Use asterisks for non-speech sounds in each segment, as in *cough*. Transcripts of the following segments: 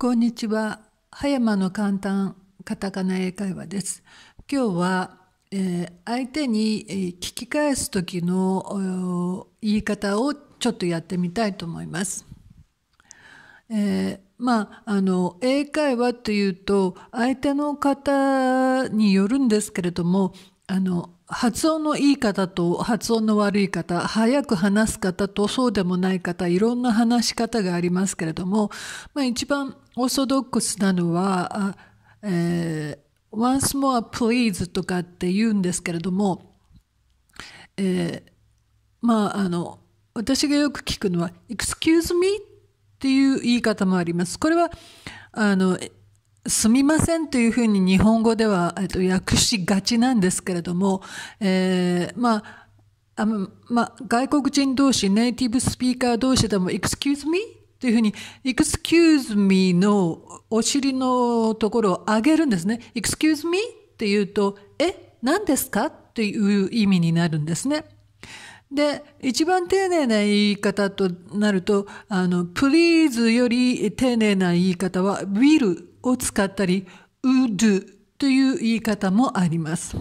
こんにちは。葉山の簡単カタカナ英会話です。今日は、えー、相手に聞き返す時の言い方をちょっとやってみたいと思います。えー、まあ、あの英会話というと相手の方によるんですけれどもあの発音のいい方と発音の悪い方早く話す方とそうでもない方いろんな話し方がありますけれども、まあ、一番オーソドックスなのは「えー、once more please」とかって言うんですけれども、えー、まああの私がよく聞くのは「excuse me」っていう言い方もあります。これはあのすみませんというふうに日本語では、えっと、訳しがちなんですけれども、えー、まあ、あま外国人同士、ネイティブスピーカー同士でも、excuse me? というふうに、excuse me のお尻のところを上げるんですね。excuse me? っていうと、え、何ですかという意味になるんですね。で、一番丁寧な言い方となると、あの、please より丁寧な言い方は、will を使ったり、ウドという言い方もあります。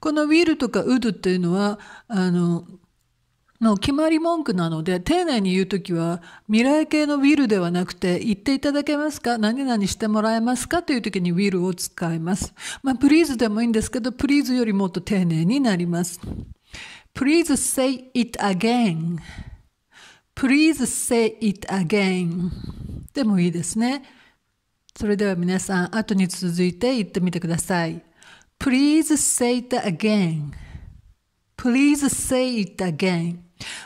このウィルとかウドっていうのは、あの、の決まり文句なので、丁寧に言うときは、未来形のウィルではなくて、言っていただけますか何々してもらえますかというときにウィルを使います。まあ、プリーズでもいいんですけど、プリーズよりもっと丁寧になります。Please say it again.Please say it again. でもいいですね。それでは皆さん、後に続いて言ってみてください。Please say it again.Please say it again.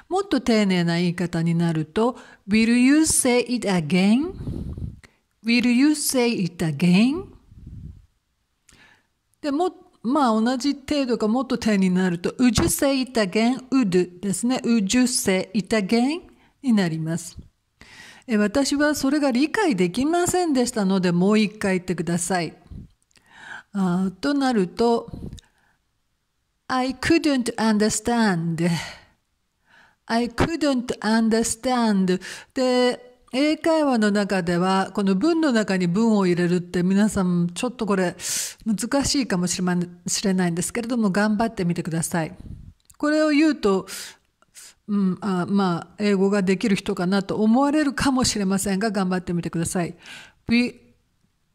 もっと丁寧な言い方になると、Will you say it again?Will you say it again? でも、まあ同じ程度かもっと丁寧になると、Would you say it again?Would ですね。Would you say it again? になります。私はそれが理解できませんでしたのでもう一回言ってください。あとなると I couldn't understand I couldn't understand で英会話の中ではこの文の中に文を入れるって皆さんちょっとこれ難しいかもしれないんですけれども頑張ってみてください。これを言うとうん、あまあ、英語ができる人かなと思われるかもしれませんが、頑張ってみてください。We,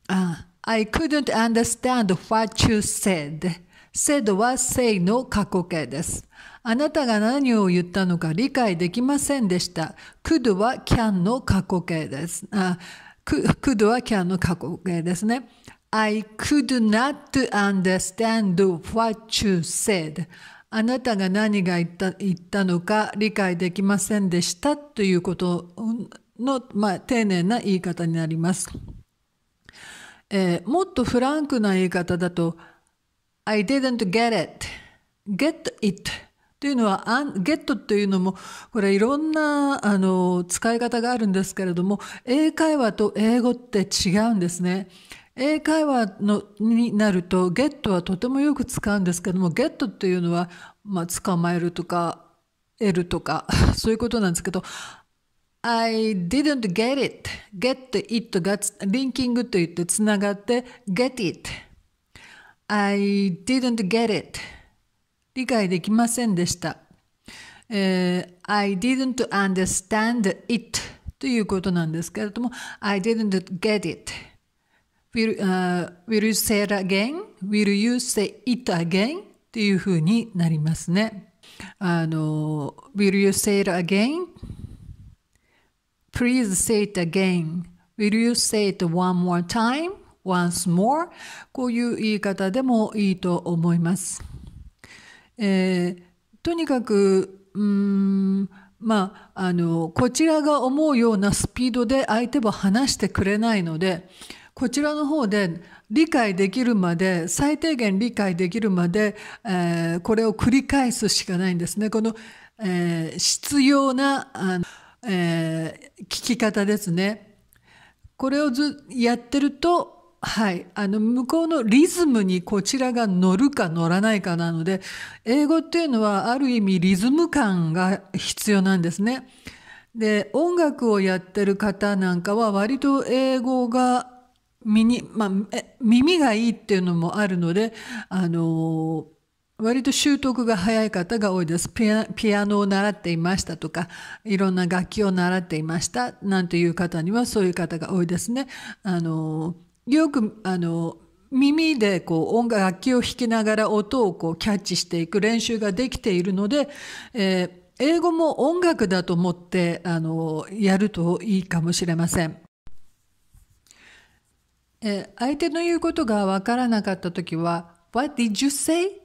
uh, I couldn't understand what you said. said は say の過去形です。あなたが何を言ったのか理解できませんでした。could は can の過去形です。あ could は can の過去形ですね。I could not understand what you said. あなたが何が言った言ったのか理解できませんでしたということの、まあ、丁寧な言い方になります、えー、もっとフランクな言い方だと I didn't get it get it というのは、get というのも、これいろんな、あの、使い方があるんですけれども、英会話と英語って違うんですね。英会話のになるとゲットはとてもよく使うんですけどもゲットっていうのは、まあ、捕まえるとか得るとか *laughs* そういうことなんですけど I didn't get it get it がリンキングといってつながって get it I didn't get it 理解できませんでした、えー、I didn't understand it ということなんですけれども I didn't get it will,、uh, will you say it again? Will you say it again? っていうふうになりますね。あの、will you say it again? Please say it again. Will you say it one more time? Once more? こういう言い方でもいいと思います。えー、とにかく、うん、まあ、あの、こちらが思うようなスピードで相手は話してくれないので、こちらの方で理解できるまで最低限理解できるまで、えー、これを繰り返すしかないんですね。この、えー、必要なあえー、聞き方ですね。これをずやってるとはい。あの、向こうのリズムにこちらが乗るか乗らないかなので、英語っていうのはある意味リズム感が必要なんですね。で、音楽をやってる方なんかは割と英語が耳、まあ、耳がいいっていうのもあるので、あのー、割と習得が早い方が多いです。ピアピアノを習っていましたとか、いろんな楽器を習っていました、なんていう方にはそういう方が多いですね。あのー、よく、あのー耳でこう音楽、楽器を弾きながら音をこうキャッチしていく練習ができているので、えー、英語も音楽だと思って、あの、やるといいかもしれません。え相手の言うことが分からなかった時は「What did you say?」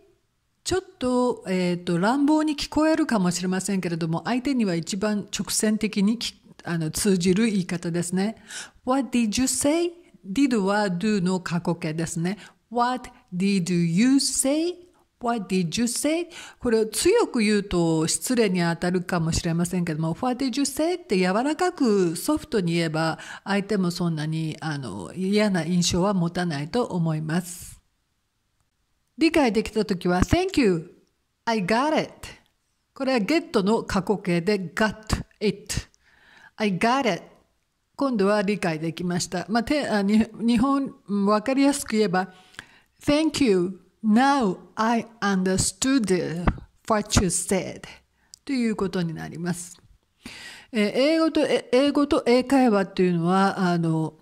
ちょっと,、えーと、乱暴に聞こえるかもしれませんけれども相手には一番直線的にあの通じる言い方ですね。What did you say? did は do の過去形ですね。What did you say? What did you say? これを強く言うと失礼に当たるかもしれませんけども、What did you say? って柔らかくソフトに言えば、相手もそんなにあの嫌な印象は持たないと思います。理解できた時は、Thank you! I got it! これは get の過去形で got it. I got it. 今度は理解できました。まあ、てあ日本分かりやすく言えば Thank you Now I understood what you said ということになります。え英語と英語と英会話というのはあの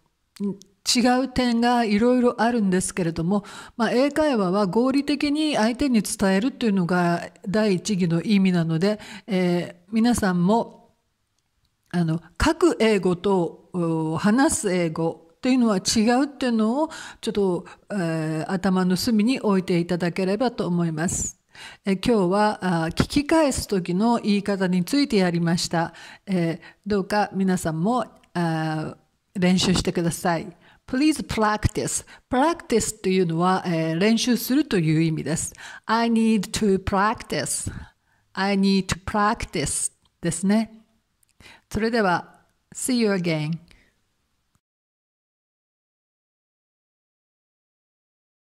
違う点がいろいろあるんですけれども、まあ、英会話は合理的に相手に伝えるというのが第一義の意味なので、えー、皆さんもあの書く英語と話す英語っていうのは違うっていうのをちょっと、えー、頭の隅に置いていただければと思います。え今日は聞き返す時の言い方についてやりました。えー、どうか皆さんも練習してください。Please practice. Practice というのは、えー、練習するという意味です。I need to practice. I need to practice ですね。それでは、See you again.